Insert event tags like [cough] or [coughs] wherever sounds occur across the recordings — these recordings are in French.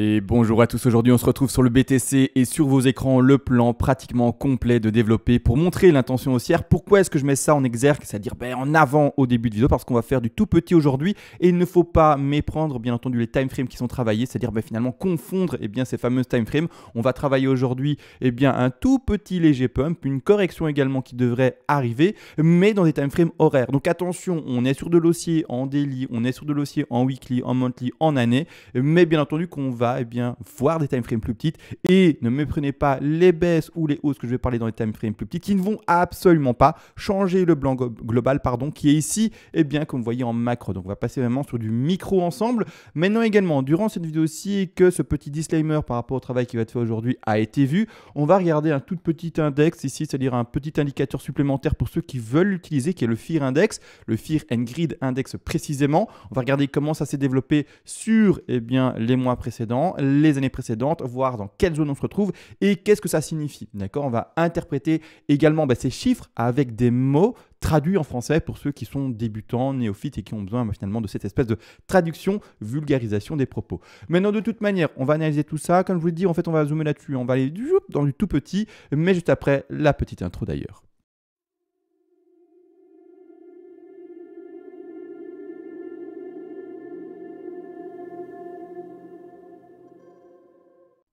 Et bonjour à tous, aujourd'hui on se retrouve sur le BTC et sur vos écrans le plan pratiquement complet de développer pour montrer l'intention haussière. Pourquoi est-ce que je mets ça en exergue, c'est-à-dire ben, en avant au début de vidéo parce qu'on va faire du tout petit aujourd'hui et il ne faut pas méprendre bien entendu les time frames qui sont travaillés, c'est-à-dire ben, finalement confondre eh bien, ces fameuses time On va travailler aujourd'hui eh bien, un tout petit léger pump, une correction également qui devrait arriver mais dans des timeframes horaires. Donc attention, on est sur de l'ossier en daily, on est sur de l'ossier en weekly, en monthly, en année mais bien entendu qu'on va et eh bien, voir des time frames plus petites et ne me prenez pas les baisses ou les hausses que je vais parler dans les time frames plus petites qui ne vont absolument pas changer le blanc global pardon, qui est ici, eh bien, comme vous voyez en macro. Donc on va passer vraiment sur du micro ensemble. Maintenant également, durant cette vidéo-ci, que ce petit disclaimer par rapport au travail qui va être fait aujourd'hui a été vu, on va regarder un tout petit index ici, c'est-à-dire un petit indicateur supplémentaire pour ceux qui veulent l'utiliser, qui est le Fear Index, le Fear and Grid Index précisément. On va regarder comment ça s'est développé sur eh bien, les mois précédents les années précédentes, voir dans quelle zone on se retrouve et qu'est-ce que ça signifie. D'accord On va interpréter également bah, ces chiffres avec des mots traduits en français pour ceux qui sont débutants, néophytes et qui ont besoin bah, finalement de cette espèce de traduction, vulgarisation des propos. Maintenant, de toute manière, on va analyser tout ça. Comme je vous l'ai dit, en fait, on va zoomer là-dessus. On va aller dans du tout petit, mais juste après la petite intro d'ailleurs.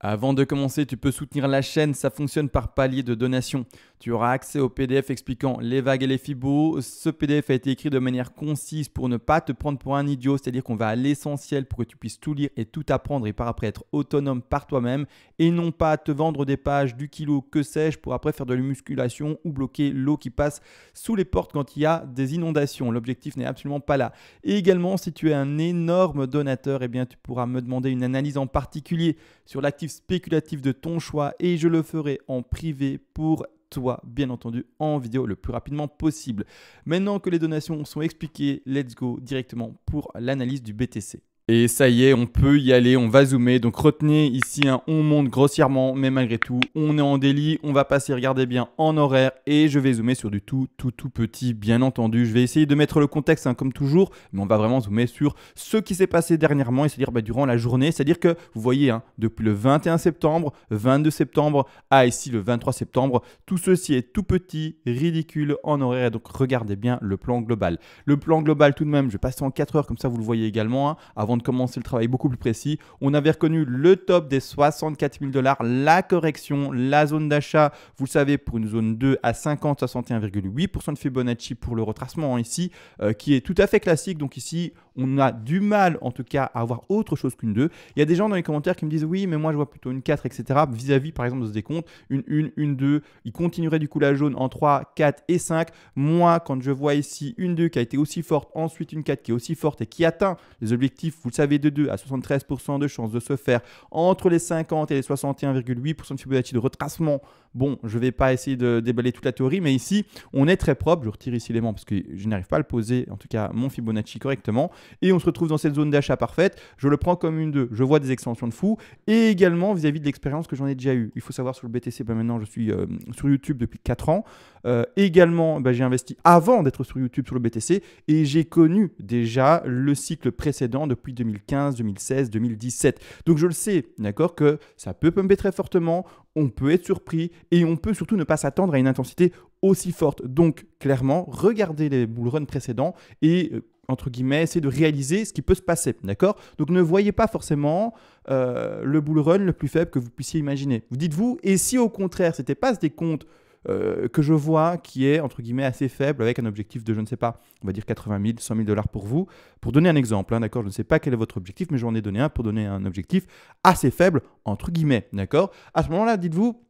Avant de commencer, tu peux soutenir la chaîne, ça fonctionne par palier de donation. Tu auras accès au PDF expliquant les vagues et les fibos. Ce PDF a été écrit de manière concise pour ne pas te prendre pour un idiot, c'est-à-dire qu'on va à l'essentiel pour que tu puisses tout lire et tout apprendre et par après être autonome par toi-même et non pas te vendre des pages du kilo que sais-je pour après faire de la musculation ou bloquer l'eau qui passe sous les portes quand il y a des inondations. L'objectif n'est absolument pas là. Et également, si tu es un énorme donateur, eh bien tu pourras me demander une analyse en particulier sur l'actif spéculatif de ton choix et je le ferai en privé pour toi, bien entendu, en vidéo le plus rapidement possible. Maintenant que les donations sont expliquées, let's go directement pour l'analyse du BTC. Et ça y est, on peut y aller, on va zoomer. Donc retenez ici, on monte grossièrement, mais malgré tout, on est en délit, on va passer, regardez bien, en horaire. Et je vais zoomer sur du tout, tout, tout petit, bien entendu. Je vais essayer de mettre le contexte, hein, comme toujours, mais on va vraiment zoomer sur ce qui s'est passé dernièrement, et c'est-à-dire bah, durant la journée. C'est-à-dire que, vous voyez, hein, depuis le 21 septembre, 22 septembre, à ah, ici le 23 septembre, tout ceci est tout petit, ridicule, en horaire. donc regardez bien le plan global. Le plan global, tout de même, je vais passer en 4 heures, comme ça vous le voyez également, hein, avant de commencer le travail beaucoup plus précis. On avait reconnu le top des 64 000 dollars, la correction, la zone d'achat, vous le savez, pour une zone 2 à 50, 61,8% de Fibonacci pour le retracement hein, ici, euh, qui est tout à fait classique. Donc ici, on a du mal en tout cas à avoir autre chose qu'une 2. Il y a des gens dans les commentaires qui me disent oui, mais moi je vois plutôt une 4, etc. Vis-à-vis par exemple de ce décompte, une 1, une 2, il continuerait du coup la jaune en 3, 4 et 5. Moi, quand je vois ici une 2 qui a été aussi forte, ensuite une 4 qui est aussi forte et qui atteint les objectifs, vous le savez, de 2 à 73% de chances de se faire entre les 50 et les 61,8% de Fibonacci de retracement. Bon, je ne vais pas essayer de déballer toute la théorie, mais ici, on est très propre. Je retire ici l'élément parce que je n'arrive pas à le poser, en tout cas mon Fibonacci correctement et on se retrouve dans cette zone d'achat parfaite. Je le prends comme une d'eux. Je vois des extensions de fou et également vis-à-vis de l'expérience que j'en ai déjà eue. Il faut savoir sur le BTC, ben, maintenant je suis euh, sur YouTube depuis 4 ans. Euh, également, ben, j'ai investi avant d'être sur YouTube sur le BTC et j'ai connu déjà le cycle précédent depuis 2015, 2016, 2017. Donc je le sais, d'accord, que ça peut pumper très fortement, on peut être surpris et on peut surtout ne pas s'attendre à une intensité aussi forte. Donc clairement, regardez les bullruns précédents et euh, entre guillemets, c'est de réaliser ce qui peut se passer, d'accord Donc ne voyez pas forcément euh, le bull run le plus faible que vous puissiez imaginer. Vous dites-vous, et si au contraire, c'était pas des comptes euh, que je vois qui est, entre guillemets, assez faible avec un objectif de, je ne sais pas, on va dire 80 000, 100 000 dollars pour vous, pour donner un exemple, hein, d'accord Je ne sais pas quel est votre objectif, mais je j'en ai donné un pour donner un objectif assez faible, entre guillemets, d'accord À ce moment-là, dites-vous,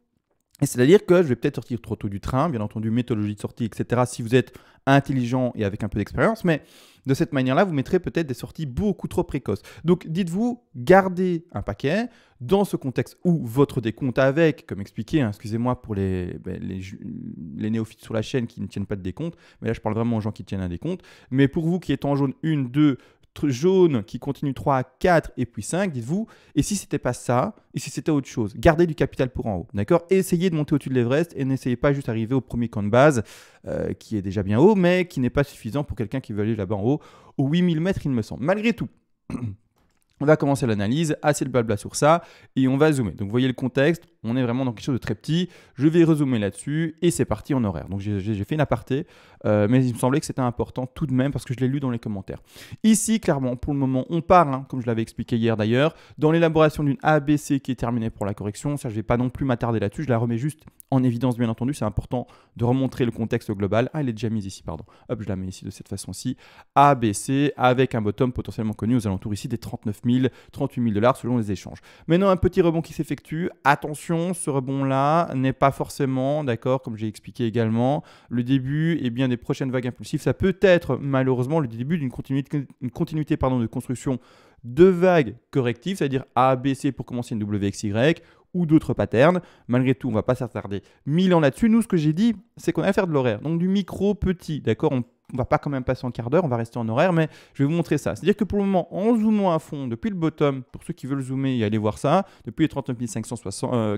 et c'est-à-dire que je vais peut-être sortir trop tôt du train, bien entendu, méthodologie de sortie, etc. Si vous êtes intelligent et avec un peu d'expérience, mais de cette manière-là, vous mettrez peut-être des sorties beaucoup trop précoces. Donc dites-vous, gardez un paquet dans ce contexte où votre décompte avec, comme expliqué, hein, excusez-moi pour les, ben, les, néophytes sur la chaîne qui ne tiennent pas de décompte, mais là je parle vraiment aux gens qui tiennent un décompte, mais pour vous qui êtes en jaune 1, 2, jaune qui continue 3, 4 et puis 5, dites-vous, et si c'était pas ça, et si c'était autre chose Gardez du capital pour en haut, d'accord Essayez de monter au-dessus de l'Everest et n'essayez pas juste d'arriver au premier camp de base euh, qui est déjà bien haut, mais qui n'est pas suffisant pour quelqu'un qui veut aller là-bas en haut, aux 8000 mètres, il me semble. Malgré tout, [clears throat] on va commencer l'analyse, assez de blabla sur ça, et on va zoomer. Donc voyez le contexte, on est vraiment dans quelque chose de très petit. Je vais résumer là-dessus et c'est parti en horaire. Donc j'ai fait une aparté, euh, mais il me semblait que c'était important tout de même parce que je l'ai lu dans les commentaires. Ici, clairement, pour le moment, on parle, hein, comme je l'avais expliqué hier d'ailleurs, dans l'élaboration d'une ABC qui est terminée pour la correction. Ça, je ne vais pas non plus m'attarder là-dessus. Je la remets juste en évidence, bien entendu. C'est important de remontrer le contexte global. Ah, elle est déjà mise ici, pardon. Hop, je la mets ici de cette façon-ci. ABC avec un bottom potentiellement connu aux alentours ici des 39 000, 38 000 dollars selon les échanges. Maintenant, un petit rebond qui s'effectue. Attention ce rebond-là n'est pas forcément, d'accord, comme j'ai expliqué également, le début et bien, des prochaines vagues impulsives. Ça peut être malheureusement le début d'une continuité, une continuité pardon, de construction de vagues correctives, c'est-à-dire A, B, C pour commencer une WXY ou d'autres patterns. Malgré tout, on ne va pas s'attarder mille ans là-dessus. Nous, ce que j'ai dit, c'est qu'on a à faire de l'horaire. Donc du micro petit, d'accord on va pas quand même passer en quart d'heure, on va rester en horaire, mais je vais vous montrer ça. C'est-à-dire que pour le moment, en zoomant à fond depuis le bottom, pour ceux qui veulent zoomer et aller voir ça, depuis les 39 590 euh,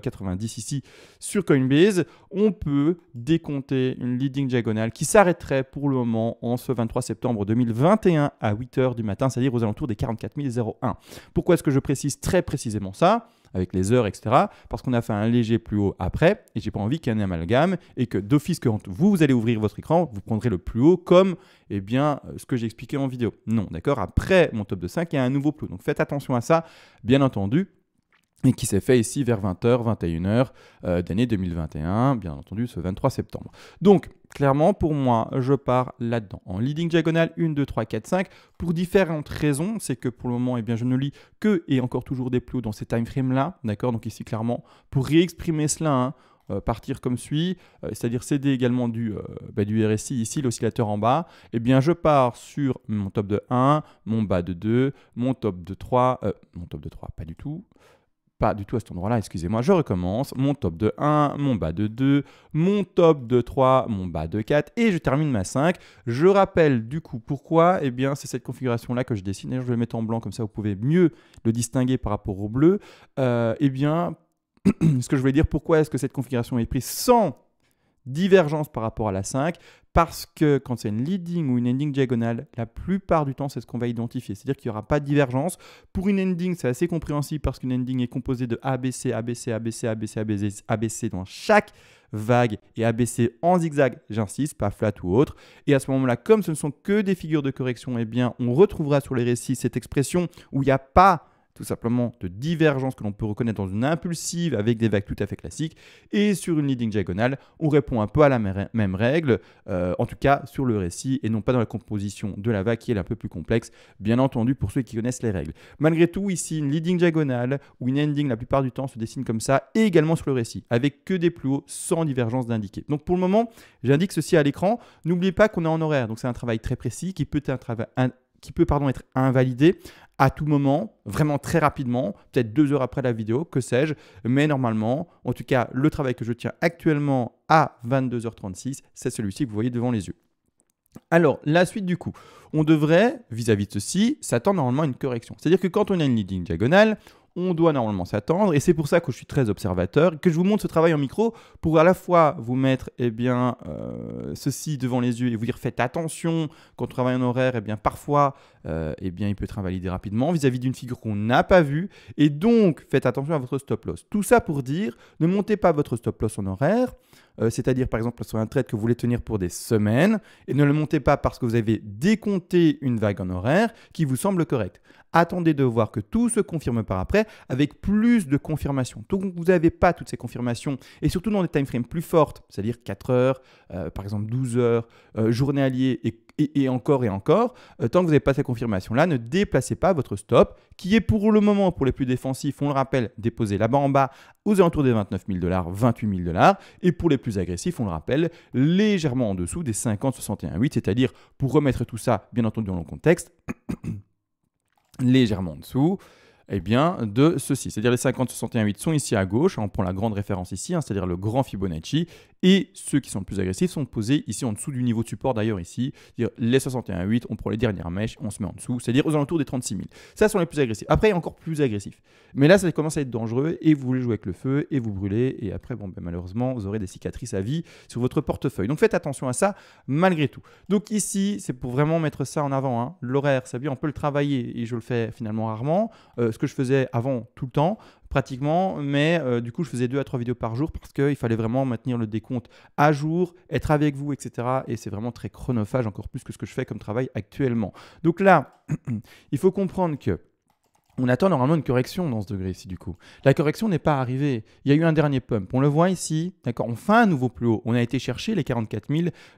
ici sur Coinbase, on peut décompter une leading diagonale qui s'arrêterait pour le moment en ce 23 septembre 2021 à 8h du matin, c'est-à-dire aux alentours des 44 001. Pourquoi est-ce que je précise très précisément ça avec les heures, etc. Parce qu'on a fait un léger plus haut après, et j'ai pas envie qu'il y ait un amalgame, et que d'office, quand vous, vous allez ouvrir votre écran, vous prendrez le plus haut comme eh bien, euh, ce que j'ai expliqué en vidéo. Non, d'accord Après mon top de 5, il y a un nouveau plus. Donc faites attention à ça, bien entendu et qui s'est fait ici vers 20h, euh, 21h d'année 2021, bien entendu ce 23 septembre. Donc clairement pour moi, je pars là-dedans. En leading diagonale 1, 2, 3, 4, 5, pour différentes raisons, c'est que pour le moment, eh bien, je ne lis que et encore toujours des plus dans ces time frames là, d'accord Donc ici clairement, pour réexprimer cela, hein, euh, partir comme suit, euh, c'est-à-dire céder également du, bah, du RSI ici, l'oscillateur en bas, et eh bien je pars sur mon top de 1, mon bas de 2, mon top de 3, mon top de 3, pas du tout, pas du tout à cet endroit-là, excusez-moi, je recommence. Mon top de 1, mon bas de 2, mon top de 3, mon bas de 4 et je termine ma 5. Je rappelle du coup pourquoi, eh bien c'est cette configuration-là que je dessine je vais mettre en blanc comme ça vous pouvez mieux le distinguer par rapport au bleu. Euh, eh bien, [clears throat] ce que je voulais dire, pourquoi est-ce que cette configuration est prise sans divergence par rapport à la 5 parce que quand c'est une leading ou une ending diagonale, la plupart du temps, c'est ce qu'on va identifier. C'est-à-dire qu'il n'y aura pas de divergence. Pour une ending, c'est assez compréhensible parce qu'une ending est composée de ABC, ABC, ABC, ABC, ABC, ABC dans chaque vague et ABC en zigzag, j'insiste, pas flat ou autre. Et à ce moment-là, comme ce ne sont que des figures de correction, eh bien, on retrouvera sur les récits cette expression où il n'y a pas tout simplement de divergence que l'on peut reconnaître dans une impulsive avec des vagues tout à fait classiques. Et sur une leading diagonale, on répond un peu à la même règle, euh, en tout cas sur le récit et non pas dans la composition de la vague qui est un peu plus complexe, bien entendu pour ceux qui connaissent les règles. Malgré tout, ici, une leading diagonale ou une ending la plupart du temps se dessine comme ça et également sur le récit, avec que des plus hauts sans divergence d'indiqué. Donc pour le moment, j'indique ceci à l'écran. N'oubliez pas qu'on est en horaire, donc c'est un travail très précis qui peut être un travail qui peut pardon, être invalidé à tout moment, vraiment très rapidement, peut-être deux heures après la vidéo, que sais-je. Mais normalement, en tout cas, le travail que je tiens actuellement à 22h36, c'est celui-ci que vous voyez devant les yeux. Alors, la suite du coup, on devrait, vis-à-vis de ceci, s'attendre normalement à une correction. C'est-à-dire que quand on a une leading diagonale, on doit normalement s'attendre, et c'est pour ça que je suis très observateur, que je vous montre ce travail en micro pour à la fois vous mettre eh bien, euh, ceci devant les yeux et vous dire faites attention, quand on travaille en horaire, eh bien, parfois euh, eh bien, il peut être invalidé rapidement vis-à-vis d'une figure qu'on n'a pas vue, et donc faites attention à votre stop loss. Tout ça pour dire ne montez pas votre stop loss en horaire, euh, c'est-à-dire par exemple sur un trade que vous voulez tenir pour des semaines, et ne le montez pas parce que vous avez décompté une vague en horaire qui vous semble correcte. Attendez de voir que tout se confirme par après avec plus de confirmations. Donc vous n'avez pas toutes ces confirmations, et surtout dans des timeframes plus fortes, c'est-à-dire 4 heures, euh, par exemple 12 heures, euh, journée alliée et et, encore et encore. Euh, tant que vous n'avez pas cette confirmation-là, ne déplacez pas votre stop, qui est pour le moment, pour les plus défensifs, on le rappelle, déposé là-bas en bas aux alentours des 29 000 dollars, 28 000 dollars. Et pour les plus agressifs, on le rappelle, légèrement en dessous des 50, 61, 8, c'est-à-dire pour remettre tout ça, bien entendu, dans le contexte, [coughs] légèrement en dessous. Eh bien, de ceci. C'est-à-dire les 50, 61, 8 sont ici à gauche. Hein, on prend la grande référence ici, hein, c'est-à-dire le grand Fibonacci. Et ceux qui sont les plus agressifs sont posés ici en dessous du niveau de support d'ailleurs ici. Dire les 61,8, on prend les dernières mèches, on se met en dessous, c'est-à-dire aux alentours des 36 000. Ça sont les plus agressifs. Après, encore plus agressifs. Mais là, ça commence à être dangereux et vous voulez jouer avec le feu et vous brûlez. Et après, bon, ben, malheureusement, vous aurez des cicatrices à vie sur votre portefeuille. Donc faites attention à ça malgré tout. Donc ici, c'est pour vraiment mettre ça en avant. Hein. L'horaire, ça bien, on peut le travailler et je le fais finalement rarement. Euh, ce que je faisais avant tout le temps, pratiquement, mais euh, du coup, je faisais deux à trois vidéos par jour parce qu'il fallait vraiment maintenir le décompte à jour, être avec vous, etc. Et c'est vraiment très chronophage, encore plus que ce que je fais comme travail actuellement. Donc là, [clears throat] il faut comprendre que on attend normalement une correction dans ce degré ici du coup. La correction n'est pas arrivée. Il y a eu un dernier pump. On le voit ici, d'accord. On fait un nouveau plus haut. On a été chercher les 44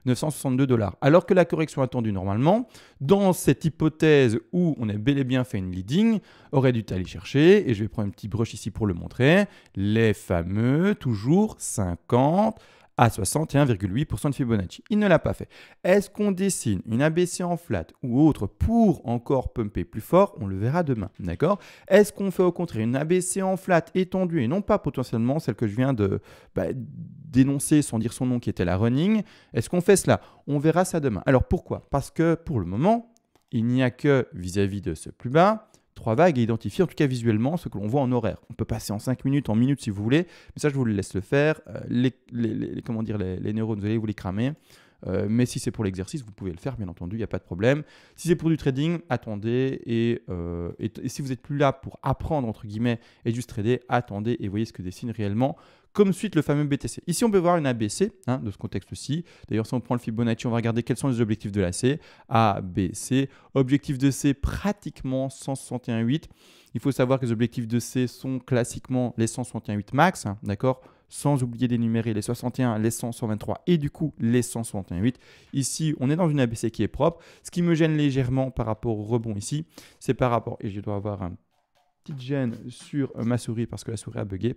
962 dollars. Alors que la correction attendue normalement, dans cette hypothèse où on a bel et bien fait une leading, aurait dû aller chercher. Et je vais prendre un petit brush ici pour le montrer. Les fameux toujours 50 à 61,8% de Fibonacci. Il ne l'a pas fait. Est-ce qu'on dessine une ABC en flat ou autre pour encore pumper plus fort On le verra demain, d'accord Est-ce qu'on fait au contraire une ABC en flat étendue et non pas potentiellement celle que je viens de bah, dénoncer sans dire son nom qui était la running Est-ce qu'on fait cela On verra ça demain. Alors pourquoi Parce que pour le moment, il n'y a que vis à -vis de ce plus bas trois vagues et identifier en tout cas visuellement ce que l'on voit en horaire. On peut passer en 5 minutes, en minutes si vous voulez, mais ça je vous le laisse le faire. Euh, les, comment dire, les, neurones, vous allez vous les cramer. Euh, mais si c'est pour l'exercice, vous pouvez le faire, bien entendu, il n'y a pas de problème. Si c'est pour du trading, attendez. Et, euh, et si vous n'êtes plus là pour apprendre, entre guillemets, et juste trader, attendez et voyez ce que dessine réellement comme suite le fameux BTC. Ici, on peut voir une ABC hein, de ce contexte-ci. D'ailleurs, si on prend le Fibonacci, on va regarder quels sont les objectifs de la C. A, B, C. Objectif de C, pratiquement 161,8. Il faut savoir que les objectifs de C sont classiquement les 161,8 max, hein, d'accord sans oublier d'énumérer les 61, les 123 et du coup les 161,8. Ici, on est dans une ABC qui est propre. Ce qui me gêne légèrement par rapport au rebond ici, c'est par rapport, et je dois avoir une petite gêne sur ma souris parce que la souris a bugué,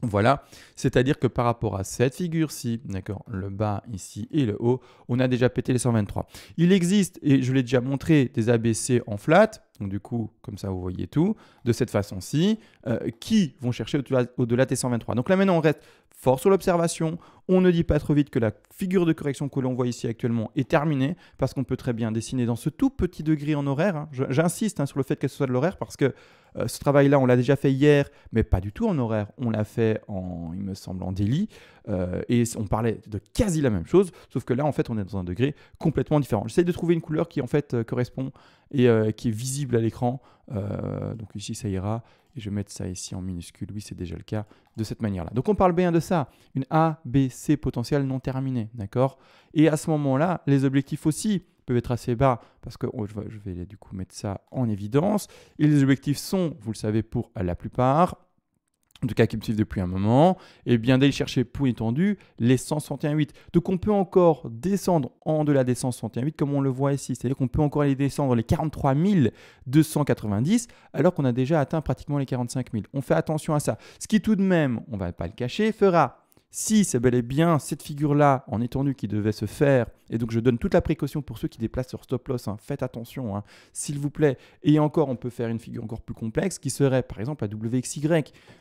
voilà, c'est-à-dire que par rapport à cette figure-ci, d'accord, le bas ici et le haut, on a déjà pété les 123. Il existe, et je l'ai déjà montré, des ABC en flat, donc du coup, comme ça vous voyez tout, de cette façon-ci, euh, qui vont chercher au-delà des 123. Donc là maintenant, on reste fort sur l'observation, on ne dit pas trop vite que la figure de correction que l'on voit ici actuellement est terminée, parce qu'on peut très bien dessiner dans ce tout petit degré en horaire, hein. j'insiste hein, sur le fait que ce soit de l'horaire, parce que euh, ce travail-là, on l'a déjà fait hier, mais pas du tout en horaire. On l'a fait en, il me semble, en délit. Euh, et on parlait de quasi la même chose, sauf que là, en fait, on est dans un degré complètement différent. J'essaie de trouver une couleur qui, en fait, euh, correspond et qui est visible à l'écran. donc ici, ça ira. Et je vais mettre ça ici en minuscule. Oui, c'est déjà le cas de cette manière-là. Donc on parle bien de ça. Une A, B, C potentielle non terminée. D'accord Et à ce moment-là, les objectifs aussi peuvent être assez bas parce que je, vais, du coup mettre ça en évidence. Et les objectifs sont, vous le savez pour la plupart, en tout cas qui me suivent depuis un moment, et eh bien d'aller chercher pour étendu les 161,8. Donc on peut encore descendre en de la des 161,8 comme on le voit ici. C'est-à-dire qu'on peut encore aller descendre les 43 290 alors qu'on a déjà atteint pratiquement les 45 000. On fait attention à ça. Ce qui tout de même, on va pas le cacher, fera si c'est bel et bien cette figure-là en étendue qui devait se faire, et donc je donne toute la précaution pour ceux qui déplacent leur stop loss, hein, faites attention, hein. s'il vous plaît. Et encore, on peut faire une figure encore plus complexe qui serait par exemple la WXY,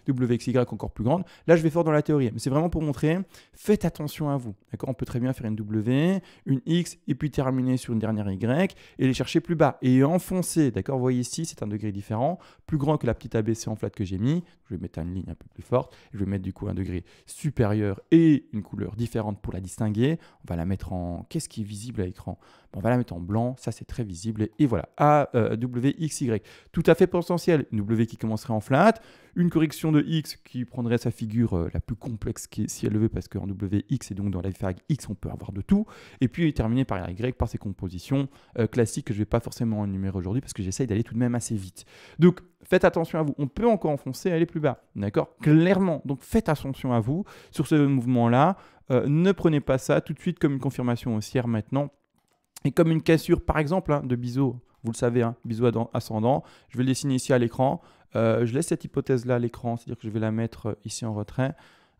WXY encore plus grande. Là, je vais fort dans la théorie, mais c'est vraiment pour montrer, faites attention à vous. D'accord On peut très bien faire une W, une X, et puis terminer sur une dernière Y, et les chercher plus bas, et enfoncer. D'accord Vous voyez ici, c'est un degré différent, plus grand que la petite ABC en flat que j'ai mis. Je vais mettre une ligne un peu plus forte, je vais mettre du coup un degré supérieur et une couleur différente pour la distinguer. On va la mettre en... Qu'est-ce qui est visible à l'écran On va la mettre en blanc, ça c'est très visible. Et, voilà, A, euh, Y. Tout à fait potentiel. Une W qui commencerait en flat, une correction de x qui prendrait sa figure euh, la plus complexe si elle veut, parce qu'en WX x, et donc dans la x, on peut avoir de tout. Et puis terminer par y, par ses compositions euh, classiques que je ne vais pas forcément énumérer aujourd'hui, parce que j'essaye d'aller tout de même assez vite. Donc, faites attention à vous. On peut encore enfoncer, aller plus bas. D'accord Clairement. Donc faites attention à vous sur ce mouvement-là. Euh, ne prenez pas ça tout de suite comme une confirmation haussière maintenant. Et comme une cassure, par exemple, hein, de biseau vous le savez, hein, biseau ascendant. Je vais le dessiner ici à l'écran. Euh, je laisse cette hypothèse-là à l'écran, c'est-à-dire que je vais la mettre euh, ici en retrait,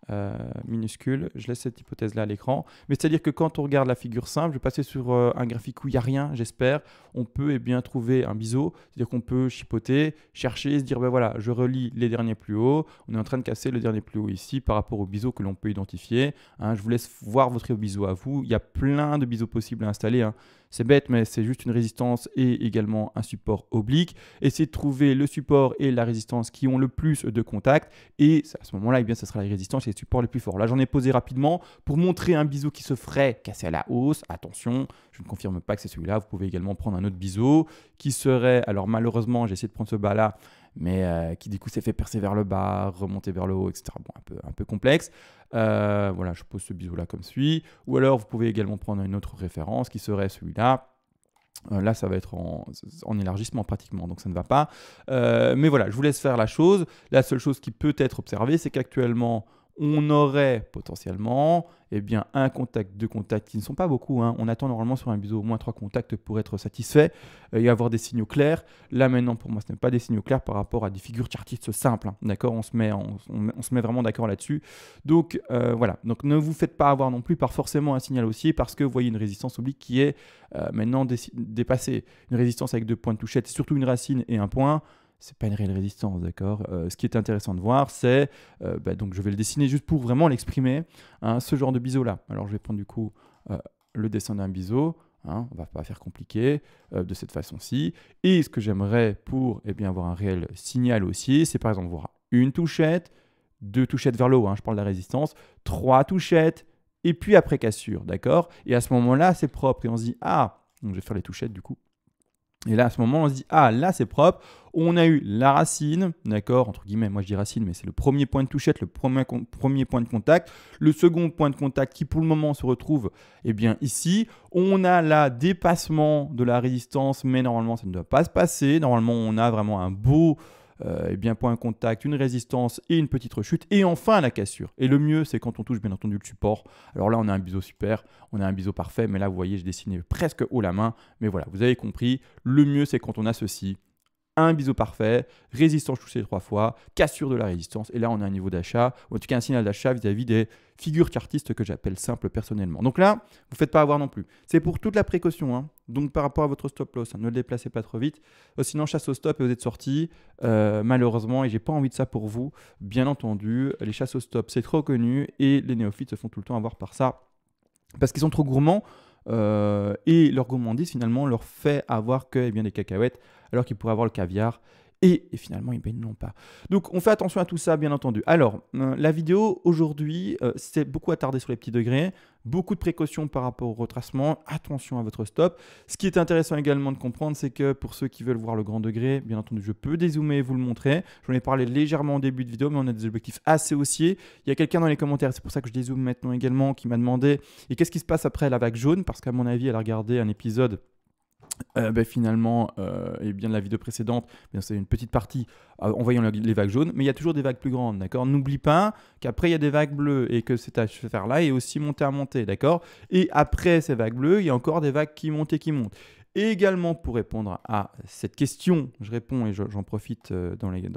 euh, minuscule. Je laisse cette hypothèse-là à l'écran. Mais c'est-à-dire que quand on regarde la figure simple, je vais passer sur un graphique où il n'y a rien, j'espère. On peut et eh bien trouver un biseau, c'est-à-dire qu'on peut chipoter, chercher, se dire, ben voilà, je relis les derniers plus hauts. On est en train de casser le dernier plus haut ici par rapport au biseau que l'on peut identifier. Hein. je vous laisse voir votre biseau à vous. Il y a plein de biseaux possibles à installer. Hein. C'est bête, mais c'est juste une résistance et également un support oblique. Essayez de trouver le support et la résistance qui ont le plus de contact. Et à ce moment-là, eh bien, sera la résistance, et les supports les plus forts. Là, j'en ai posé rapidement pour montrer un biseau qui se ferait casser à la hausse. Attention, je ne confirme pas que c'est celui-là. Vous pouvez également prendre un autre biseau qui serait, alors malheureusement, j'ai essayé de prendre ce bas-là, mais euh, qui du coup s'est fait percer vers le bas, remonter vers le haut, etc. Bon, un peu, complexe. Euh, voilà, je pose ce bisou-là comme suit. Ou alors, vous pouvez également prendre une autre référence qui serait celui-là. Euh, là, ça va être en, en, élargissement pratiquement, donc ça ne va pas. mais voilà, je vous laisse faire la chose. La seule chose qui peut être observée, c'est qu'actuellement, on aurait potentiellement eh bien, un contact, deux contacts qui ne sont pas beaucoup. Hein. On attend normalement sur un biseau au moins trois contacts pour être satisfait euh, et avoir des signaux clairs. Là maintenant, pour moi, ce n'est pas des signaux clairs par rapport à des figures chartistes simples. Hein, d'accord on, se met, on, se met vraiment d'accord là-dessus. Donc euh, voilà. Donc ne vous faites pas avoir non plus par forcément un signal haussier parce que vous voyez une résistance oblique qui est euh, maintenant dépassée. Une résistance avec deux points de touchette, surtout une racine et un point c'est pas une réelle résistance, d'accord euh, Ce qui est intéressant de voir, c'est, euh, bah, donc je vais le dessiner juste pour vraiment l'exprimer, hein, ce genre de biseau-là. Alors je vais prendre du coup euh, le dessin d'un biseau, On hein, on va pas faire compliqué, de cette façon-ci. Et ce que j'aimerais pour et eh bien, avoir un réel signal aussi, c'est par exemple voir une touchette, deux touchettes vers le haut, hein, je parle de la résistance, trois touchettes, et puis après cassure, d'accord Et à ce moment-là, c'est propre, et on se dit, ah, donc je vais faire les touchettes du coup. Et là, à ce moment, on se dit, ah, là, c'est propre, on a eu la racine, d'accord, entre guillemets, moi je dis racine, mais c'est le premier point de touchette, le premier, premier point de contact. Le second point de contact qui pour le moment se retrouve eh bien, ici. On a là dépassement de la résistance, mais normalement ça ne doit pas se passer. Normalement on a vraiment un beau... Euh, eh bien, point de contact, une résistance et une petite rechute, et enfin la cassure. Et le mieux, c'est quand on touche bien entendu le support. Alors là, on a un biseau super, on a un biseau parfait, mais là, vous voyez, je dessinais presque haut la main. Mais voilà, vous avez compris, le mieux, c'est quand on a ceci un bisou parfait, résistance touchée trois fois, cassure de la résistance, et là on a un niveau d'achat, ou en tout cas un signal d'achat vis-à-vis des figures cartistes que j'appelle simples personnellement. Donc là, vous ne faites pas avoir non plus. C'est pour toute la précaution, hein. donc par rapport à votre stop loss, hein, ne le déplacez pas trop vite, euh, sinon chasse au stop et vous êtes sorti, euh, malheureusement, et j'ai pas envie de ça pour vous, bien entendu, les chasses au stop c'est trop connu, et les néophytes se font tout le temps avoir par ça, parce qu'ils sont trop gourmands, euh, et leur gourmandise finalement leur fait avoir que eh bien, des cacahuètes alors qu'ils pourraient avoir le caviar et, finalement ils ne l'ont pas. Donc on fait attention à tout ça, bien entendu. Alors, euh, la vidéo aujourd'hui, euh, c'est beaucoup attardé sur les petits degrés, beaucoup de précautions par rapport au retracement, attention à votre stop. Ce qui est intéressant également de comprendre, c'est que pour ceux qui veulent voir le grand degré, bien entendu, je peux dézoomer et vous le montrer. J'en ai parlé légèrement au début de vidéo, mais on a des objectifs assez haussiers. Il y a quelqu'un dans les commentaires, c'est pour ça que je dézoome maintenant également, qui m'a demandé, et qu'est-ce qui se passe après la vague jaune Parce qu'à mon avis, elle a regardé un épisode euh, ben, finalement, euh, et bien la vidéo précédente, c'est une petite partie euh, en voyant les vagues jaunes, mais il y a toujours des vagues plus grandes, d'accord N'oublie pas qu'après il y a des vagues bleues et que cette affaire-là est aussi monter à monter. d'accord Et après ces vagues bleues, il y a encore des vagues qui montent et qui montent. Et également pour répondre à cette question, je réponds et j'en profite euh, dans, les,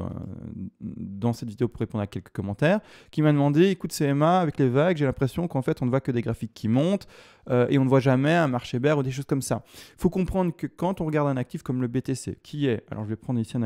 dans, cette vidéo pour répondre à quelques commentaires, qui m'a demandé, écoute CMA, avec les vagues, j'ai l'impression qu'en fait on ne voit que des graphiques qui montent euh, et on ne voit jamais un marché bear ou des choses comme ça. Il faut comprendre que quand on regarde un actif comme le BTC, qui est, alors je vais prendre ici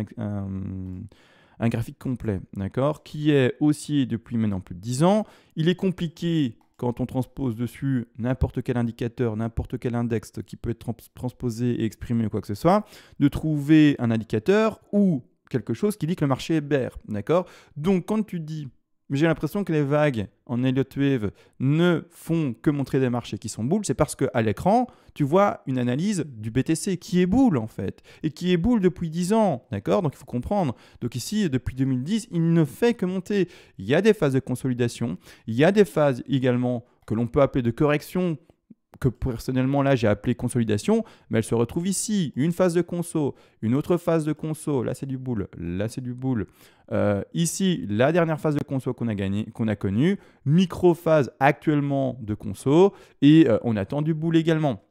un, graphique complet, d'accord, qui est aussi depuis maintenant plus de 10 ans. Il est compliqué quand on transpose dessus n'importe quel indicateur, n'importe quel index qui peut être transposé et exprimé ou quoi que ce soit, de trouver un indicateur ou quelque chose qui dit que le marché est bear. D'accord Donc quand tu dis mais j'ai l'impression que les vagues en Elliott Wave ne font que montrer des marchés qui sont boules, c'est parce qu'à l'écran, tu vois une analyse du BTC qui est boule en fait, et qui est boule depuis 10 ans, d'accord Donc il faut comprendre. Donc ici, depuis 2010, il ne fait que monter. Il y a des phases de consolidation, il y a des phases également que l'on peut appeler de correction que personnellement là j'ai appelé consolidation, mais elle se retrouve ici, une phase de conso, une autre phase de conso, là c'est du boule, là c'est du boule. Euh, ici, la dernière phase de conso qu'on a, gagné, qu'on a connue, micro-phase actuellement de conso, et euh, on attend du boule également.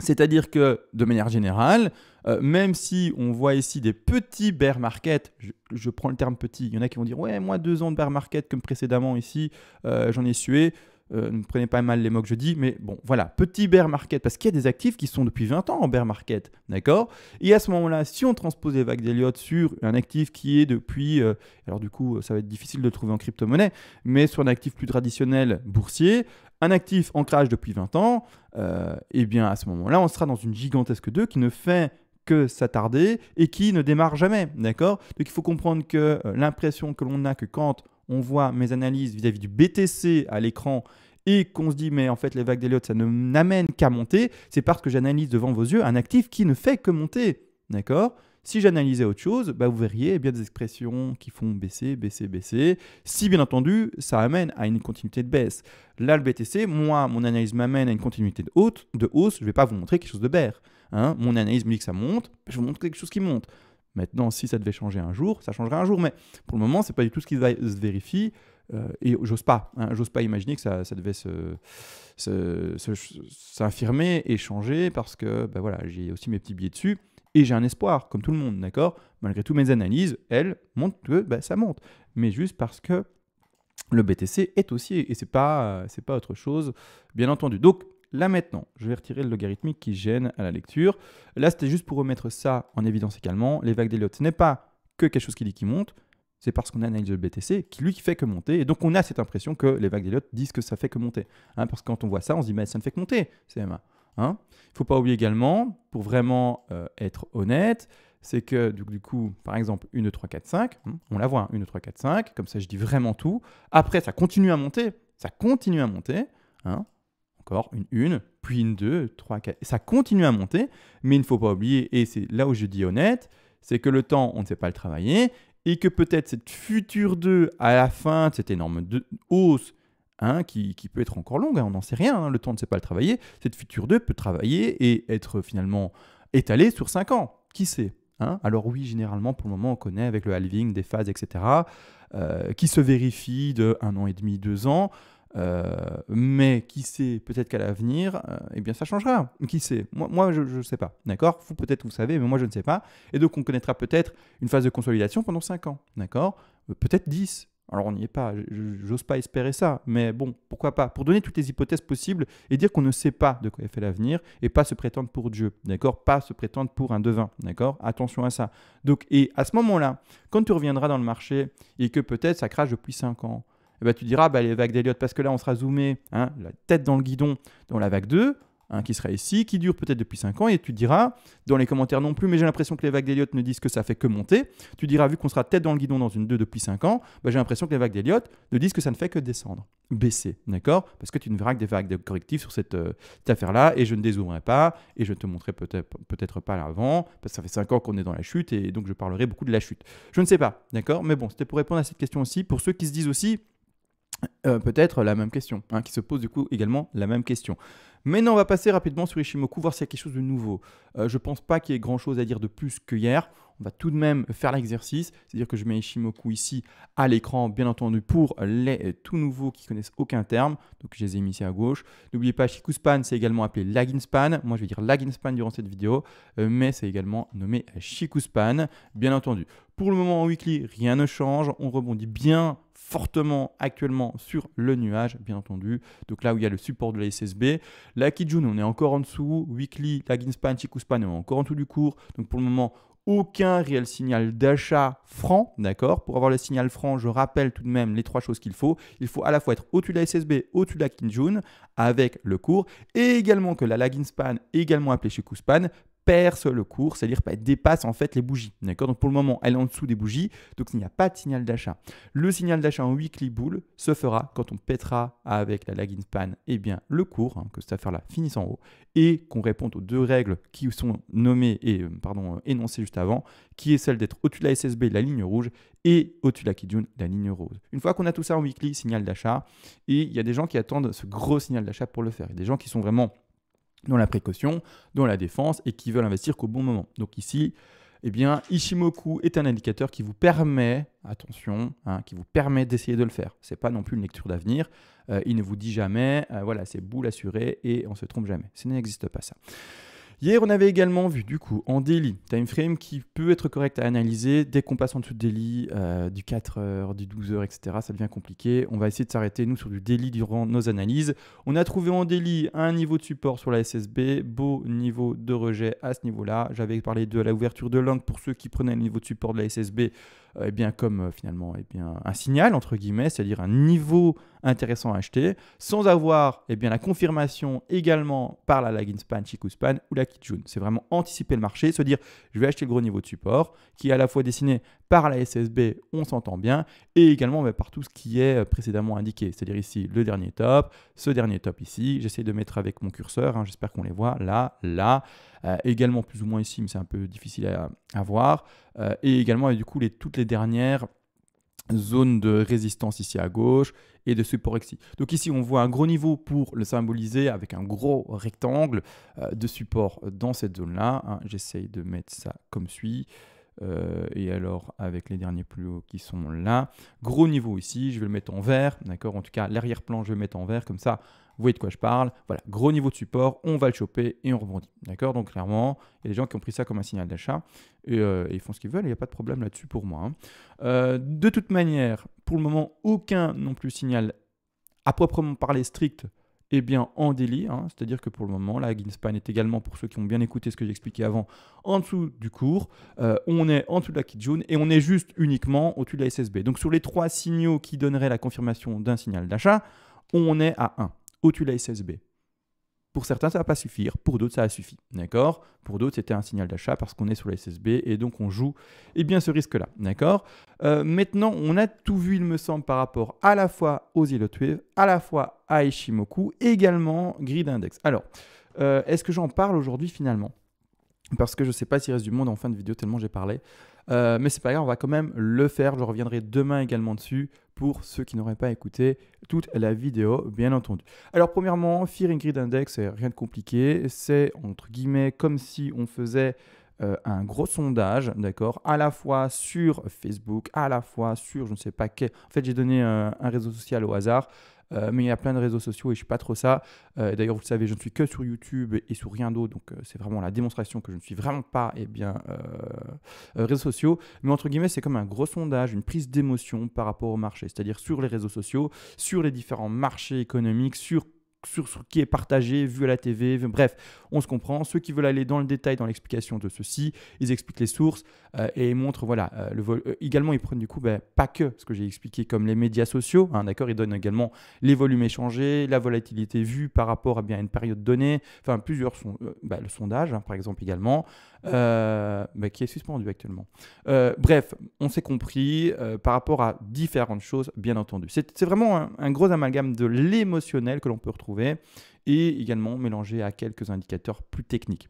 C'est-à-dire que, de manière générale, euh, même si on voit ici des petits bear market, je, prends le terme petit, il y en a qui vont dire Ouais, moi, deux ans de bear market comme précédemment ici, j'en ai sué. Euh, ne prenez pas mal les mots que je dis, mais bon, voilà, petit bear market, parce qu'il y a des actifs qui sont depuis 20 ans en bear market, d'accord Et à ce moment-là, si on transpose les vagues d'Elliott sur un actif qui est depuis, euh, alors du coup, ça va être difficile de trouver en crypto-monnaie, mais sur un actif plus traditionnel boursier, un actif ancrage depuis 20 ans, et euh, eh bien à ce moment-là, on sera dans une gigantesque 2 qui ne fait que s'attarder et qui ne démarre jamais, d'accord Donc il faut comprendre que l'impression que l'on a que quand on voit mes analyses vis à -vis du BTC à l'écran et qu'on se dit mais en fait les vagues d'Elliott ça ne m'amène qu'à monter, c'est parce que j'analyse devant vos yeux un actif qui ne fait que monter. D'accord si j'analysais autre chose, bah vous verriez eh bien des expressions qui font baisser, baisser, baisser. Si bien entendu, ça amène à une continuité de baisse. Là, le BTC, moi, mon analyse m'amène à une continuité de haute, de hausse. Je ne vais pas vous montrer quelque chose de baire. Hein. mon analyse me dit que ça monte, je vous montre quelque chose qui monte. Maintenant, si ça devait changer un jour, ça changerait un jour. Mais pour le moment, ce n'est pas du tout ce qui se vérifie. Euh, et j'ose pas, hein, j'ose pas imaginer que ça, devait se, et changer parce que ben voilà, j'ai aussi mes petits billets dessus et j'ai un espoir, comme tout le monde, d'accord Malgré toutes mes analyses, elles, montrent que ben, ça monte. Mais juste parce que le BTC est aussi et c'est pas, c'est pas autre chose, bien entendu. Donc, là maintenant, je vais retirer le logarithmique qui gêne à la lecture. Là, c'était juste pour remettre ça en évidence également. Les vagues d'Eliot, ce n'est pas que quelque chose qui dit qui monte, c'est parce qu'on analyse le BTC qui lui fait que monter. Et donc on a cette impression que les vagues d'Elliott disent que ça fait que monter. Hein, parce que quand on voit ça, on se dit, mais ça ne fait que monter, CMA. Hein? Il hein ne faut pas oublier également, pour vraiment euh, être honnête, c'est que du, coup, par exemple, 1, 2, 3, 4, 5, on la voit, 1, 2, 3, 4, 5, comme ça je dis vraiment tout. Après, ça continue à monter, ça continue à monter. Hein Encore une une, puis une 2, 3, 4, ça continue à monter, mais il ne faut pas oublier, et c'est là où je dis honnête, c'est que le temps, on ne sait pas le travailler, et que peut-être cette future 2, à la fin de cette énorme de hausse, hein, qui, peut être encore longue, hein, on n'en sait rien, hein, le temps ne sait pas le travailler, cette future 2 peut travailler et être finalement étalée sur 5 ans. Qui sait hein? Alors oui, généralement, pour le moment, on connaît avec le halving des phases, etc., euh, qui se vérifie de 1 an et demi, 2 ans. Euh, mais qui sait, peut-être qu'à l'avenir, euh, eh bien ça changera. Qui sait Moi, moi je ne sais pas. D'accord Vous, peut-être, vous savez, mais moi, je ne sais pas. Et donc, on connaîtra peut-être une phase de consolidation pendant 5 ans. D'accord euh, Peut-être 10. Alors on n'y est pas, j'ose pas espérer ça, mais bon, pourquoi pas Pour donner toutes les hypothèses possibles et dire qu'on ne sait pas de quoi est fait l'avenir et pas se prétendre pour Dieu, d'accord Pas se prétendre pour un devin, d'accord Attention à ça. Donc, et à ce moment-là, quand tu reviendras dans le marché et que peut-être ça crache depuis 5 ans, eh ben, tu diras bah, les vagues d'Eliott, parce que là, on sera zoomé, hein, la tête dans le guidon, dans la vague 2, hein, qui sera ici, qui dure peut-être depuis 5 ans, et tu diras, dans les commentaires non plus, mais j'ai l'impression que les vagues d'Eliott ne disent que ça fait que monter, tu diras, vu qu'on sera tête dans le guidon dans une 2 depuis 5 ans, bah, j'ai l'impression que les vagues d'Eliott ne disent que ça ne fait que descendre, baisser, d'accord Parce que tu ne verras que des vagues correctives sur euh, cette, affaire-là, et je ne dézoomerai pas, et je ne te montrerai peut-être peut pas l'avant, parce que ça fait 5 ans qu'on est dans la chute, et donc je parlerai beaucoup de la chute. Je ne sais pas, d'accord Mais bon, c'était pour répondre à cette question aussi, pour ceux qui se disent aussi, euh, peut-être la même question, hein, qui se pose du coup également la même question. Maintenant, on va passer rapidement sur Ishimoku, voir s'il y a quelque chose de nouveau. Euh, je ne pense pas qu'il y ait grand-chose à dire de plus que hier. On va tout de même faire l'exercice, c'est-à-dire que je mets Ishimoku ici à l'écran, bien entendu, pour les euh, tout nouveaux qui connaissent aucun terme. Donc, je les ai mis ici à gauche. N'oubliez pas, Shikuspan, c'est également appelé Span. Moi, je vais dire Span durant cette vidéo, mais c'est également nommé Shikuspan, bien entendu. Pour le moment, en weekly, rien ne change. On rebondit bien fortement actuellement sur le nuage, bien entendu. Donc là où il y a le support de la SSB. La Kijun, on est encore en dessous. Weekly, la Ginspan, Chikuspan, on est encore en dessous du cours. Donc pour le moment, aucun réel signal d'achat franc, d'accord Pour avoir le signal franc, je rappelle tout de même les trois choses qu'il faut. Il faut à la fois être au-dessus de la SSB, au-dessus de la Kinjun, avec le cours, et également que la lagging span, également appelée Span perce le cours, c'est-à-dire bah, dépasse en fait les bougies. D'accord Donc pour le moment, elle est en dessous des bougies, donc il n'y a pas de signal d'achat. Le signal d'achat en weekly bull se fera quand on pètera avec la lag in span eh bien, le cours, hein, que cette affaire-là finisse en haut, et qu'on réponde aux deux règles qui sont nommées et euh, pardon, euh, énoncées juste avant, qui est celle d'être au-dessus de la SSB, la ligne rouge, et au-dessus de la Kijun, la ligne rose. Une fois qu'on a tout ça en weekly, signal d'achat, et il y a des gens qui attendent ce gros signal d'achat pour le faire. Il y a des gens qui sont vraiment dans la précaution, dans la défense et qui veulent investir qu'au bon moment. Donc ici, eh bien, Ishimoku est un indicateur qui vous permet, attention, hein, qui vous permet d'essayer de le faire. C'est pas non plus une lecture d'avenir. Euh, il ne vous dit jamais, euh, voilà, c'est boule assurée et on se trompe jamais. Ce n'existe pas ça. Hier, on avait également vu du coup en daily, frame qui peut être correct à analyser. Dès qu'on passe en dessous de daily, euh, du 4h, du 12h, etc., ça devient compliqué. On va essayer de s'arrêter, nous, sur du daily durant nos analyses. On a trouvé en daily un niveau de support sur la SSB, beau niveau de rejet à ce niveau-là. J'avais parlé de la ouverture de l'angle pour ceux qui prenaient le niveau de support de la SSB. Euh, eh bien, comme euh, finalement eh bien, un signal, entre guillemets, c'est-à-dire un niveau intéressant à acheter, sans avoir eh bien, la confirmation également par la Laginspan, span ou la Kijun. C'est vraiment anticiper le marché, se dire je vais acheter le gros niveau de support, qui est à la fois dessiné par la SSB, on s'entend bien, et également bah, par tout ce qui est euh, précédemment indiqué, c'est-à-dire ici le dernier top, ce dernier top ici, j'essaie de mettre avec mon curseur, hein, j'espère qu'on les voit, là, là, également plus ou moins ici, mais c'est un peu difficile à, voir, et également et du coup les, toutes les dernières zones de résistance ici à gauche et de support ici. Donc ici, on voit un gros niveau pour le symboliser avec un gros rectangle euh, de support dans cette zone-là. Hein. J'essaye de mettre ça comme suit. Euh, et alors avec les derniers plus hauts qui sont là. Gros niveau ici, je vais le mettre en vert, d'accord En tout cas, l'arrière-plan, je vais mettre en vert, comme ça, vous voyez de quoi je parle. Voilà, gros niveau de support, on va le choper et on rebondit. D'accord Donc clairement, il y a des gens qui ont pris ça comme un signal d'achat et, euh, ils font ce qu'ils veulent, il n'y a pas de problème là-dessus pour moi. Hein. Euh, de toute manière, pour le moment, aucun non plus signal à proprement parler strict est bien, en délit. Hein. C'est-à-dire que pour le moment, la Ginspan est également, pour ceux qui ont bien écouté ce que j'expliquais avant, en dessous du cours. Euh, on est en dessous de la Kijun et on est juste uniquement au-dessus de la SSB. Donc sur les trois signaux qui donneraient la confirmation d'un signal d'achat, on est à 1 au-dessus de SSB. Pour certains, ça va pas suffire. Pour d'autres, ça a suffi. D'accord Pour d'autres, c'était un signal d'achat parce qu'on est sur la SSB et donc on joue et eh bien, ce risque-là. D'accord euh, Maintenant, on a tout vu, il me semble, par rapport à la fois aux îlot Wave, à la fois à Ishimoku, également Grid Index. Alors, euh, est-ce que j'en parle aujourd'hui finalement parce que je ne sais pas s'il reste du monde en fin de vidéo tellement j'ai parlé. Mais euh, mais c'est pas grave, on va quand même le faire. Je reviendrai demain également dessus pour ceux qui n'auraient pas écouté toute la vidéo, bien entendu. Alors, premièrement, Fear Grid Index, c'est rien de compliqué. C'est entre guillemets comme si on faisait euh, un gros sondage, d'accord, à la fois sur Facebook, à la fois sur je ne sais pas quel. En fait, j'ai donné euh, un réseau social au hasard. Euh, mais il y a plein de réseaux sociaux et je suis pas trop ça. Euh, d'ailleurs, vous le savez, je ne suis que sur YouTube et sur rien d'autre. Donc, euh, c'est vraiment la démonstration que je ne suis vraiment pas et eh bien, réseaux sociaux. Mais entre guillemets, c'est comme un gros sondage, une prise d'émotion par rapport au marché. C'est-à-dire sur les réseaux sociaux, sur les différents marchés économiques, sur sur ce qui est partagé, vu à la TV, bref, on se comprend. Ceux qui veulent aller dans le détail, dans l'explication de ceci, ils expliquent les sources euh, et montrent, voilà, euh, euh, également ils prennent du coup, ben, pas que ce que j'ai expliqué comme les médias sociaux, hein, d'accord, ils donnent également les volumes échangés, la volatilité vue par rapport à bien une période donnée, enfin plusieurs sont, bah, le sondage, hein, par exemple également, mais bah, qui est suspendu actuellement. bref, on s'est compris par rapport à différentes choses, bien entendu. C'est vraiment un gros amalgame de l'émotionnel que l'on peut retrouver et également mélangé à quelques indicateurs plus techniques.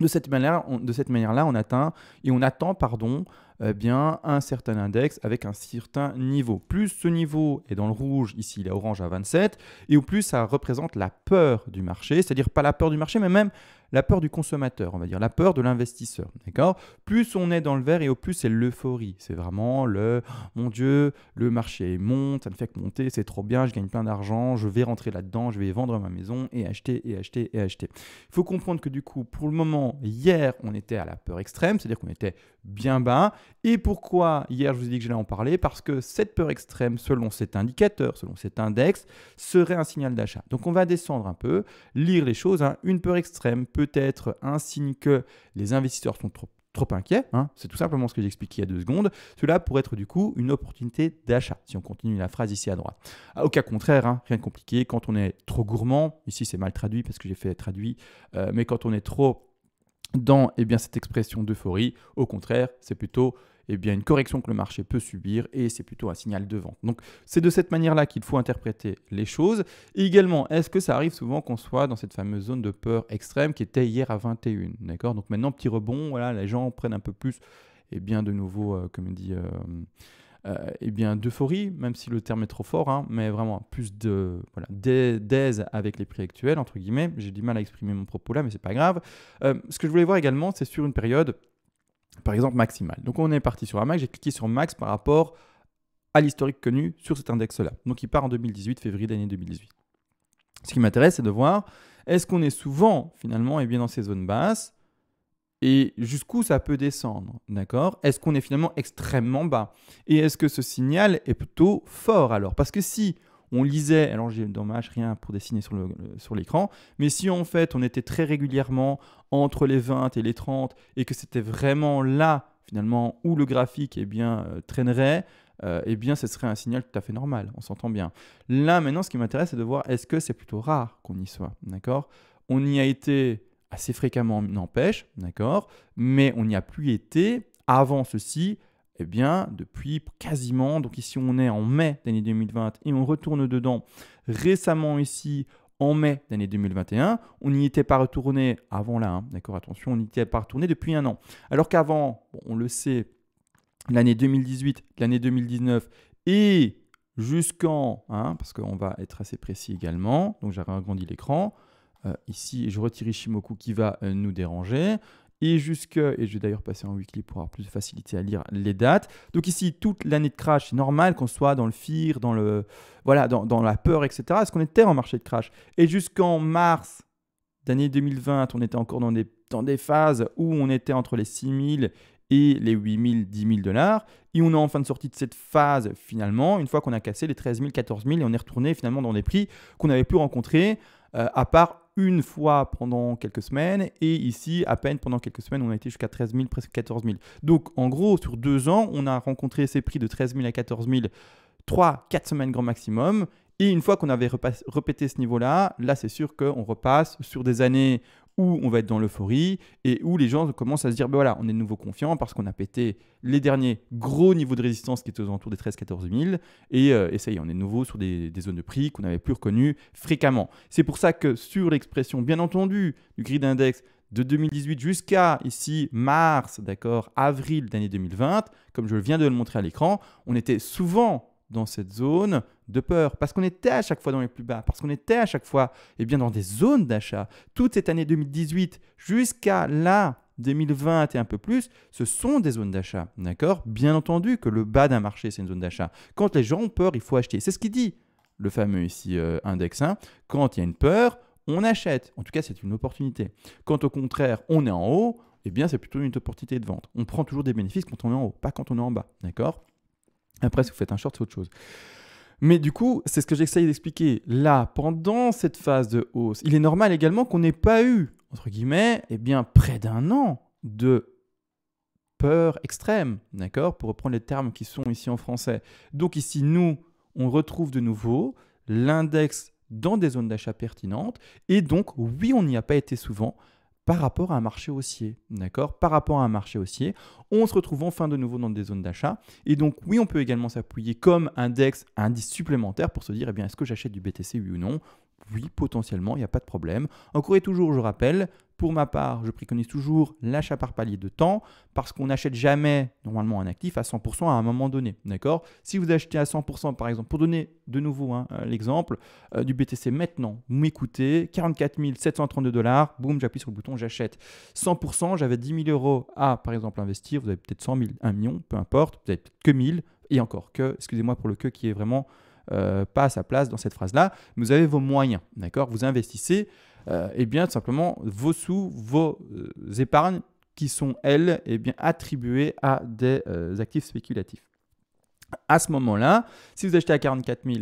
De cette manière-là, on, de cette manière-là, on atteint et on attend, pardon, eh bien, un certain index avec un certain niveau. Plus ce niveau est dans le rouge, ici il est orange à 27, et au plus ça représente la peur du marché, c'est-à-dire pas la peur du marché, mais même la peur du consommateur, on va dire, la peur de l'investisseur. D'accord Plus on est dans le vert et au plus c'est l'euphorie. C'est vraiment le mon Dieu, le marché monte, ça ne fait que monter, c'est trop bien, je gagne plein d'argent, je vais rentrer là-dedans, je vais vendre ma maison et acheter et acheter et acheter. Il faut comprendre que du coup, pour le moment, hier, on était à la peur extrême, c'est-à-dire qu'on était bien bas. Et pourquoi hier, je vous ai dit que j'allais en parler Parce que cette peur extrême, selon cet indicateur, selon cet index, serait un signal d'achat. Donc on va descendre un peu, lire les choses. Hein. Une peur extrême peut-être un signe que les investisseurs sont trop, inquiets. Hein. C'est tout simplement ce que j'expliquais il y a deux secondes. Cela pourrait être du coup une opportunité d'achat, si on continue la phrase ici à droite. Ah, au cas contraire, hein, rien de compliqué, quand on est trop gourmand, ici c'est mal traduit parce que j'ai fait traduit, euh, mais quand on est trop dans eh bien, cette expression d'euphorie, au contraire, c'est plutôt eh bien, une correction que le marché peut subir et c'est plutôt un signal de vente. Donc, c'est de cette manière-là qu'il faut interpréter les choses. également, est-ce que ça arrive souvent qu'on soit dans cette fameuse zone de peur extrême qui était hier à 21 D'accord Donc, maintenant, petit rebond, voilà, les gens prennent un peu plus, et eh bien, de nouveau, euh, comme dit. Euh, euh, eh bien d'euphorie, même si le terme est trop fort, hein, mais vraiment plus de voilà, d'aise avec les prix actuels entre guillemets. J'ai du mal à exprimer mon propos là, mais c'est pas grave. ce que je voulais voir également, c'est sur une période par exemple maximale. Donc on est parti sur un max, j'ai cliqué sur max par rapport à l'historique connu sur cet index-là. Donc il part en 2018, février d'année 2018. Ce qui m'intéresse, c'est de voir est-ce qu'on est souvent finalement eh bien, dans ces zones basses et jusqu'où ça peut descendre, d'accord Est-ce qu'on est finalement extrêmement bas Et est-ce que ce signal est plutôt fort alors Parce que si on lisait, alors j'ai dommage rien pour dessiner sur l'écran, mais si en fait on était très régulièrement entre les 20 et les 30 et que c'était vraiment là finalement où le graphique eh bien, euh, traînerait, euh, eh bien ce serait un signal tout à fait normal, on s'entend bien. Là maintenant ce qui m'intéresse c'est de voir est-ce que c'est plutôt rare qu'on y soit, d'accord On y a été assez fréquemment n'empêche, d'accord Mais on n'y a plus été avant ceci eh bien, depuis quasiment, donc ici on est en mai d'année 2020 et on retourne dedans récemment ici en mai d'année 2021. On n'y était pas retourné avant là, hein. d'accord Attention, on n'y était pas retourné depuis un an. Alors qu'avant, on le sait, l'année 2018, l'année 2019 et jusqu'en, hein, parce qu'on va être assez précis également, donc j'avais agrandi l'écran. Euh, ici, je retire Ishimoku qui va euh, nous déranger et jusque, et je vais d'ailleurs passer en weekly pour avoir plus de facilité à lire les dates. Donc ici, toute l'année de crash, c'est normal qu'on soit dans le fear, dans, le, voilà, dans, dans la peur, etc. Est-ce qu'on était en marché de crash Et jusqu'en mars d'année 2020, on était encore dans des, dans des phases où on était entre les 6 000 et les 8 000, 10 000 dollars. Et on est en fin de sortie de cette phase finalement, une fois qu'on a cassé les 13 000, 14 000 et on est retourné finalement dans des prix qu'on n'avait plus rencontrés, euh, à part une fois pendant quelques semaines. Et ici, à peine pendant quelques semaines, on a été jusqu'à 13 000, presque 14 000. Donc en gros, sur deux ans, on a rencontré ces prix de 13 000 à 14 000, 3, 4 semaines grand maximum. Et une fois qu'on avait répété ce niveau là, là c'est sûr qu'on repasse sur des années où on va être dans l'euphorie et où les gens commencent à se dire, ben voilà, on est de nouveau confiant parce qu'on a pété les derniers gros niveaux de résistance qui étaient aux alentours des 13-14 000 euh, et, ça y est, on est de nouveau sur des, des zones de prix qu'on n'avait plus reconnues fréquemment. C'est pour ça que sur l'expression, bien entendu, du grid index de 2018 jusqu'à ici mars, d'accord, avril d'année 2020, comme je viens de le montrer à l'écran, on était souvent dans cette zone de peur, parce qu'on était à chaque fois dans les plus bas, parce qu'on était à chaque fois eh bien, dans des zones d'achat. Toute cette année 2018 jusqu'à là, 2020 et un peu plus, ce sont des zones d'achat. D'accord Bien entendu que le bas d'un marché, c'est une zone d'achat. Quand les gens ont peur, il faut acheter. C'est ce qui dit, le fameux ici euh, index 1. Hein. Quand il y a une peur, on achète. En tout cas, c'est une opportunité. Quand au contraire, on est en haut, eh bien, c'est plutôt une opportunité de vente. On prend toujours des bénéfices quand on est en haut, pas quand on est en bas. D'accord après, si vous faites un short, c'est autre chose. Mais du coup, c'est ce que j'essaye d'expliquer. Là, pendant cette phase de hausse, il est normal également qu'on n'ait pas eu, entre guillemets, eh bien, près d'un an de peur extrême, d'accord Pour reprendre les termes qui sont ici en français. Donc ici, nous, on retrouve de nouveau l'index dans des zones d'achat pertinentes. Et donc, oui, on n'y a pas été souvent, par rapport à un marché haussier. D'accord Par rapport à un marché haussier, on se retrouve enfin de nouveau dans des zones d'achat. Et donc, oui, on peut également s'appuyer comme index, indice supplémentaire pour se dire, eh bien, est-ce que j'achète du BTC, oui ou non oui, potentiellement, il n'y a pas de problème. Encore et toujours, je rappelle, pour ma part, je préconise toujours l'achat par palier de temps parce qu'on n'achète jamais normalement un actif à 100% à un moment donné. D'accord Si vous achetez à 100%, par exemple, pour donner de nouveau hein, euh, l'exemple euh, du BTC maintenant, vous m'écoutez, 44 732 dollars, boum, j'appuie sur le bouton, j'achète. 100%, j'avais 10 000 euros à, par exemple, investir, vous avez peut-être 100 000, 1 million, peu importe, peut-être que 1000, et encore que, excusez-moi pour le que qui est vraiment euh, pas à sa place dans cette phrase-là. Vous avez vos moyens, d'accord Vous investissez, et euh, eh bien simplement vos sous, vos euh, épargnes qui sont, elles, et eh bien attribuées à des actifs spéculatifs. À ce moment-là, si vous achetez à 44 000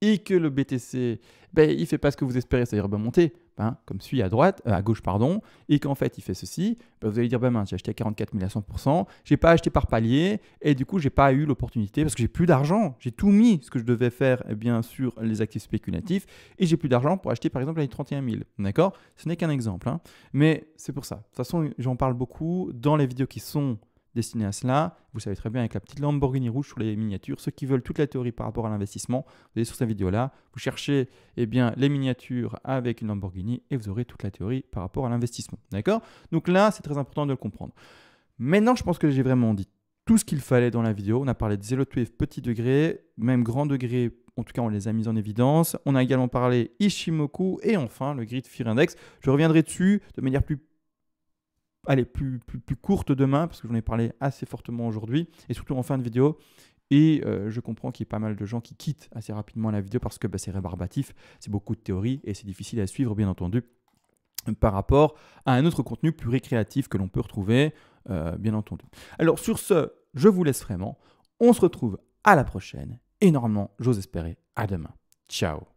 et que le BTC, ben, il ne fait pas ce que vous espérez, c'est-à-dire ben, monter, Hein, comme celui à droite, euh, à gauche, pardon, et qu'en fait il fait ceci, bah, vous allez dire, ben j'ai acheté à 44 000 à 100%, j'ai pas acheté par palier, et du coup je n'ai pas eu l'opportunité parce que j'ai plus d'argent, j'ai tout mis ce que je devais faire eh bien sur les actifs spéculatifs, et j'ai plus d'argent pour acheter par exemple les 31 000, d'accord Ce n'est qu'un exemple, hein. mais c'est pour ça. De toute façon, j'en parle beaucoup dans les vidéos qui sont destiné à cela. Vous savez très bien avec la petite Lamborghini rouge sur les miniatures. Ceux qui veulent toute la théorie par rapport à l'investissement, vous allez sur cette vidéo-là, vous cherchez eh bien, les miniatures avec une Lamborghini et vous aurez toute la théorie par rapport à l'investissement. D'accord Donc là, c'est très important de le comprendre. Maintenant, je pense que j'ai vraiment dit tout ce qu'il fallait dans la vidéo. On a parlé de Zelo Wave petit degré, même grand degré en tout cas, on les a mis en évidence. On a également parlé Ishimoku et enfin le grid fire Index. Je reviendrai dessus de manière plus allez, plus, plus, plus courte demain, parce que j'en ai parlé assez fortement aujourd'hui, et surtout en fin de vidéo. Et euh, je comprends qu'il y ait pas mal de gens qui quittent assez rapidement la vidéo parce que bah, c'est rébarbatif, c'est beaucoup de théories et c'est difficile à suivre, bien entendu, par rapport à un autre contenu plus récréatif que l'on peut retrouver, euh, bien entendu. Alors sur ce, je vous laisse vraiment. On se retrouve à la prochaine et normalement, j'ose espérer, à demain. Ciao